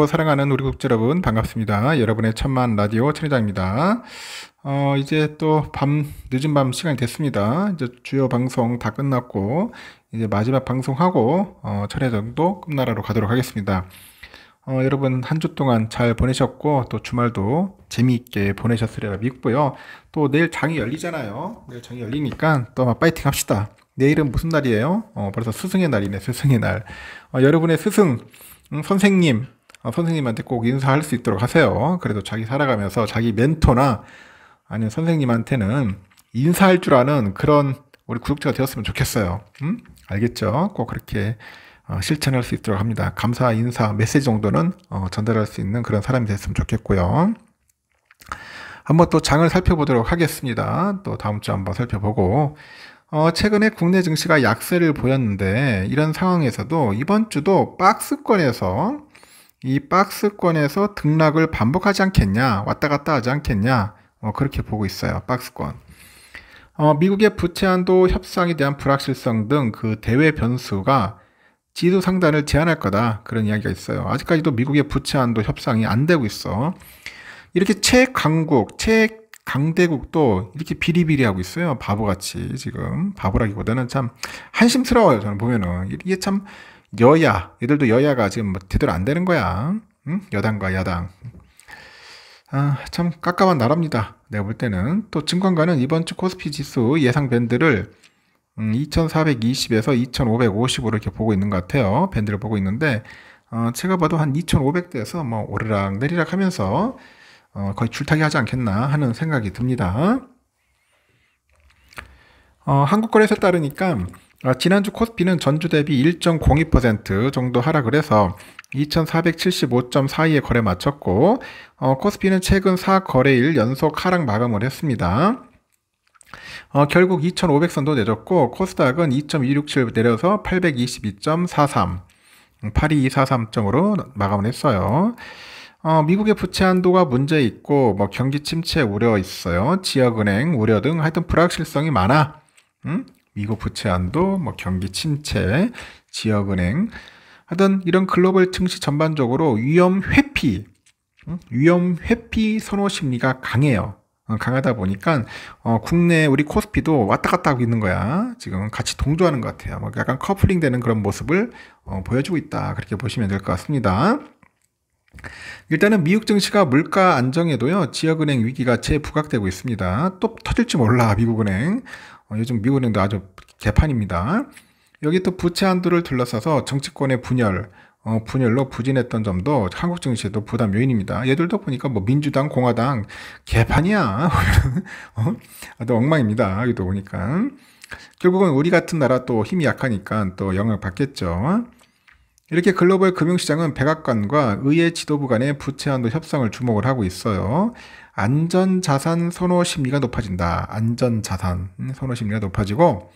존경하고 사랑하는 우리 국제 여러분 반갑습니다. 여러분의 천만 라디오 천회장입니다. 어, 이제 또 밤 늦은 밤 시간이 됐습니다. 이제 주요 방송 다 끝났고 이제 마지막 방송하고 어, 천회장도 끝나라로 가도록 하겠습니다. 어, 여러분 한 주 동안 잘 보내셨고 또 주말도 재미있게 보내셨으리라 믿고요. 또 내일 장이 열리잖아요. 내일 장이 열리니까 또 파이팅 합시다. 내일은 무슨 날이에요? 어, 벌써 스승의 날이네, 스승의 날. 어, 여러분의 스승, 음, 선생님, 어, 선생님한테 꼭 인사할 수 있도록 하세요. 그래도 자기 살아가면서 자기 멘토나 아니면 선생님한테는 인사할 줄 아는 그런 우리 구독자가 되었으면 좋겠어요. 음? 알겠죠? 꼭 그렇게 어, 실천할 수 있도록 합니다. 감사 인사 메시지 정도는 어, 전달할 수 있는 그런 사람이 됐으면 좋겠고요. 한번 또 장을 살펴보도록 하겠습니다. 또 다음 주 한번 살펴보고 어, 최근에 국내 증시가 약세를 보였는데 이런 상황에서도 이번 주도 박스권에서 이 박스권에서 등락을 반복하지 않겠냐 왔다 갔다 하지 않겠냐 어, 그렇게 보고 있어요 박스권 어, 미국의 부채한도 협상에 대한 불확실성 등 그 대외 변수가 지도 상단을 제한할 거다 그런 이야기가 있어요 아직까지도 미국의 부채한도 협상이 안 되고 있어 이렇게 최강국 최강대국도 이렇게 비리비리하고 있어요 바보같이 지금 바보라기보다는 참 한심스러워요 저는 보면은 이게 참 여야, 이들도 여야가 지금 뭐 제대로 안 되는 거야. 응? 여당과 야당. 아, 참 깝깝한 나라입니다. 내가 볼 때는. 또 증권가는 이번 주 코스피 지수 예상 밴드를 음, 2420에서 2550으로 이렇게 보고 있는 것 같아요. 밴드를 보고 있는데, 어, 제가 봐도 한 2500대에서 뭐 오르락 내리락 하면서 어, 거의 줄타기 하지 않겠나 하는 생각이 듭니다. 어, 한국거래소에 따르니까 아, 지난주 코스피는 전주 대비 1.02% 정도 하락을 해서 2475.42에 거래 마쳤고 어, 코스피는 최근 4거래일 연속 하락 마감을 했습니다. 어, 결국 2500선도 내렸고 코스닥은 2.267 내려서 822.43 82243점으로 음, 마감을 했어요. 어, 미국의 부채 한도가 문제 있고 뭐 경기 침체 우려 있어요. 지역 은행 우려 등 하여튼 불확실성이 많아. 음? 미국 부채 안도, 뭐 경기 침체, 지역은행 하던 이런 글로벌 증시 전반적으로 위험 회피, 위험 회피 선호 심리가 강해요. 어, 강하다 보니까 어, 국내 우리 코스피도 왔다 갔다 하고 있는 거야. 지금 같이 동조하는 것 같아요. 뭐 약간 커플링 되는 그런 모습을 어, 보여주고 있다. 그렇게 보시면 될 것 같습니다. 일단은 미국 증시가 물가 안정에도요 지역은행 위기가 재부각되고 있습니다. 또 터질지 몰라 미국은행 어, 요즘 미국은행도 아주 개판입니다. 여기 또 부채 한도를 둘러싸서 정치권의 분열, 어, 분열로 부진했던 점도 한국 증시도 부담 요인입니다. 얘들도 보니까 뭐 민주당, 공화당 개판이야. 어? 아, 또 엉망입니다. 여기도 보니까 결국은 우리 같은 나라 또 힘이 약하니까 또 영향 받겠죠. 이렇게 글로벌 금융시장은 백악관과 의회 지도부 간의 부채 한도 협상을 주목을 하고 있어요. 안전자산 선호 심리가 높아진다. 안전자산 선호 심리가 높아지고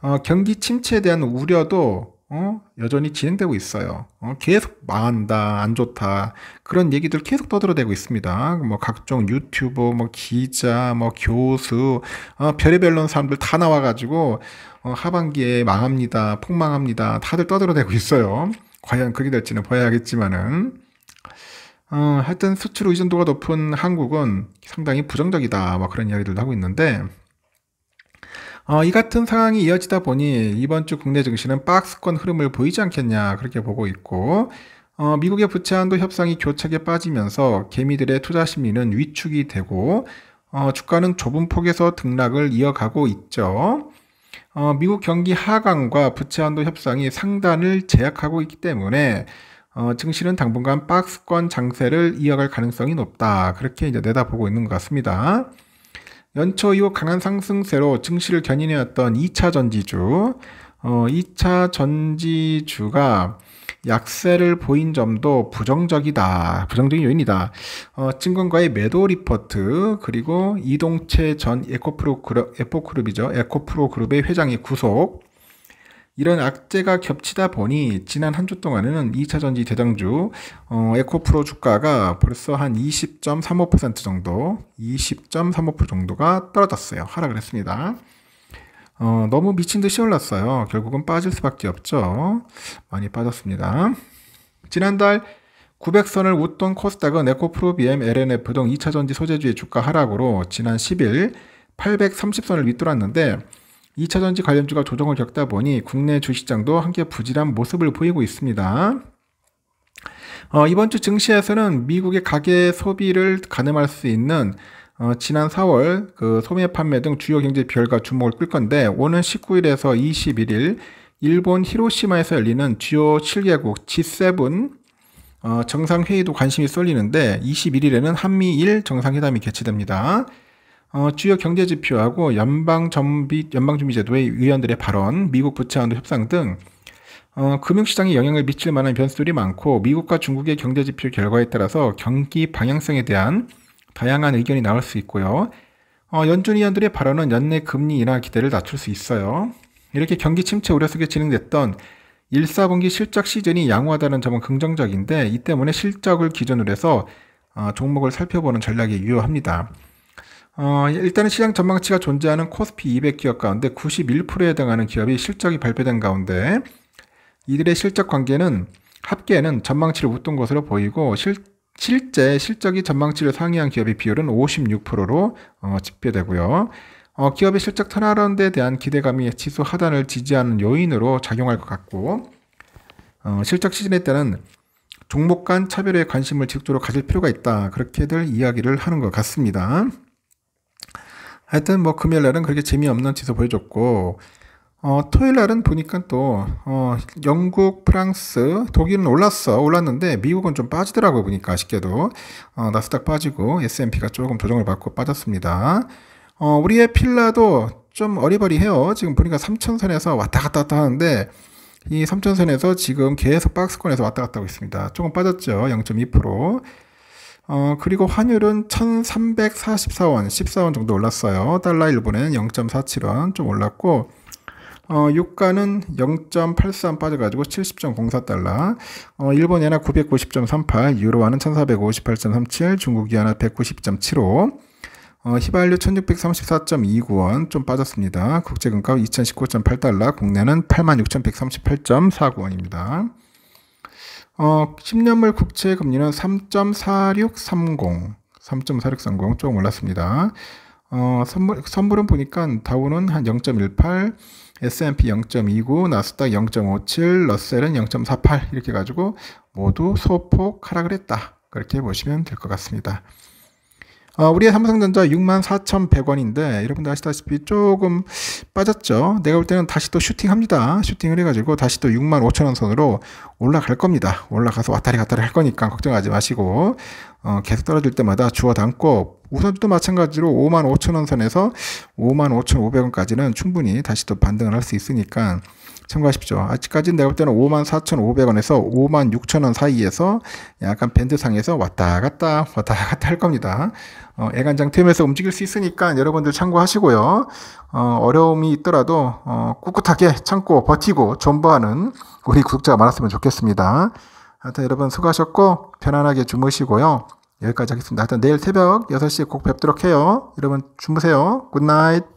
어, 경기 침체에 대한 우려도 어? 여전히 진행되고 있어요. 어? 계속 망한다, 안 좋다 그런 얘기들 계속 떠들어대고 있습니다. 뭐 각종 유튜버, 뭐 기자, 뭐 교수, 어, 별의별론 사람들 다 나와가지고 어, 하반기에 망합니다, 폭망합니다, 다들 떠들어대고 있어요. 과연 그게 될지는 봐야겠지만은. 어, 하여튼 수출 의존도가 높은 한국은 상당히 부정적이다. 막 뭐 그런 이야기들도 하고 있는데, 어, 이 같은 상황이 이어지다 보니 이번 주 국내 증시는 박스권 흐름을 보이지 않겠냐 그렇게 보고 있고 어, 미국의 부채한도 협상이 교착에 빠지면서 개미들의 투자 심리는 위축이 되고 어, 주가는 좁은 폭에서 등락을 이어가고 있죠. 어, 미국 경기 하강과 부채한도 협상이 상단을 제약하고 있기 때문에 어, 증시는 당분간 박스권 장세를 이어갈 가능성이 높다. 그렇게 이제 내다보고 있는 것 같습니다. 연초 이후 강한 상승세로 증시를 견인해왔던 2차 전지주, 어, 2차 전지주가 약세를 보인 점도 부정적이다. 부정적인 요인이다. 어, 증권가의 매도 리포트, 그리고 이동채 전 에코프로 그룹, 에코프룹이죠. 에코프로 그룹의 회장의 구속, 이런 악재가 겹치다 보니 지난 한 주 동안에는 2차 전지 대장주 어, 에코프로 주가가 벌써 한 20.35% 정도, 20.35% 정도가 떨어졌어요. 하락을 했습니다. 어, 너무 미친 듯이 올랐어요. 결국은 빠질 수밖에 없죠. 많이 빠졌습니다. 지난달 900선을 웃던 코스닥은 에코프로, BM, LNF 등 2차 전지 소재주의 주가 하락으로 지난 10일 830선을 밑돌았는데 2차 전지 관련주가 조정을 겪다 보니 국내 주식장도 함께 부질한 모습을 보이고 있습니다. 어, 이번 주 증시에서는 미국의 가계 소비를 가늠할 수 있는 어, 지난 4월 그 소매 판매 등 주요 경제 비율과 주목을 끌 건데 오는 19일에서 21일 일본 히로시마에서 열리는 주요 7개국 G7 어, 정상회의도 관심이 쏠리는데 21일에는 한미일 정상회담이 개최됩니다. 어, 주요 경제 지표하고 연방 정비 연방 준비 제도의 의원들의 발언, 미국 부채한도 협상 등 어, 금융시장에 영향을 미칠 만한 변수들이 많고 미국과 중국의 경제 지표 결과에 따라서 경기 방향성에 대한 다양한 의견이 나올 수 있고요. 어, 연준 의원들의 발언은 연내 금리 인하 기대를 낮출 수 있어요. 이렇게 경기 침체 우려 속에 진행됐던 1, 4분기 실적 시즌이 양호하다는 점은 긍정적인데 이 때문에 실적을 기준으로 해서 어, 종목을 살펴보는 전략이 유효합니다. 어, 일단은 시장 전망치가 존재하는 코스피 200 기업 가운데 91%에 해당하는 기업이 실적이 발표된 가운데 이들의 실적 관계는 합계에는 전망치를 웃돈 것으로 보이고 실, 실제 실적이 전망치를 상회한 기업의 비율은 56%로 어, 집계되고요. 어, 기업의 실적 턴아라운드에 대한 기대감이 지수 하단을 지지하는 요인으로 작용할 것 같고 어, 실적 시즌에 따른 종목 간 차별에 관심을 지속적으로 가질 필요가 있다. 그렇게들 이야기를 하는 것 같습니다. 하여튼 뭐 금요일 날은 그렇게 재미없는 지도 보여줬고 어, 토요일 날은 보니까 또 어, 영국, 프랑스, 독일은 올랐어. 올랐는데 미국은 좀 빠지더라고요. 보니까 아쉽게도 어, 나스닥 빠지고 S&P가 조금 조정을 받고 빠졌습니다. 어, 우리의 필라도 좀 어리버리해요. 지금 보니까 3천선에서 왔다 갔다 왔다 하는데 이 3천선에서 지금 계속 박스권에서 왔다 갔다 하고 있습니다. 조금 빠졌죠. 0.2%. 어, 그리고 환율은 1344원, 14원 정도 올랐어요. 달러 일본은는 0.47원 좀 올랐고, 어, 유가는 0.83 빠져가지고 70.04달러, 어, 일본 엔화 990.38, 유로화는 1458.37, 중국 위안화 190.75, 어, 휘발유 1634.29원 좀 빠졌습니다. 국제금값 2019.8달러, 국내는 86,138.49원입니다. 어, 10년물 국채 금리는 3.4630, 3.4630 조금 올랐습니다. 어, 선물, 선물은 보니까 다우는 한 0.18, S&P 0.29, 나스닥 0.57, 러셀은 0.48 이렇게 가지고 모두 소폭 하락을 했다. 그렇게 보시면 될 것 같습니다. 어, 우리의 삼성전자 64,100원인데 여러분들 아시다시피 조금 빠졌죠. 내가 볼 때는 다시 또 슈팅합니다. 슈팅을 해가지고 다시 또 65,000원 선으로 올라갈 겁니다. 올라가서 왔다리 갔다리 할 거니까 걱정하지 마시고 어, 계속 떨어질 때마다 주워 담고 우선주도 마찬가지로 5만 5천 원 선에서 5만 5천 5백원까지는 충분히 다시 또 반등을 할 수 있으니까 참고하십시오. 아직까지는 내가 볼 때는 5만 4 5 0원에서 5만 6천원 사이에서 약간 밴드상에서 왔다 갔다 왔다 갔다 할 겁니다. 어, 애간장 틈에서 움직일 수 있으니까 여러분들 참고하시고요. 어, 려움이 있더라도 어, 꿋꿋하게 참고 버티고 존버하는 우리 구독자가 많았으면 좋겠습니다. 하여튼 여러분 수고하셨고 편안하게 주무시고요. 여기까지 하겠습니다. 하여튼 내일 새벽 6시에 꼭 뵙도록 해요. 여러분 주무세요. 굿나잇.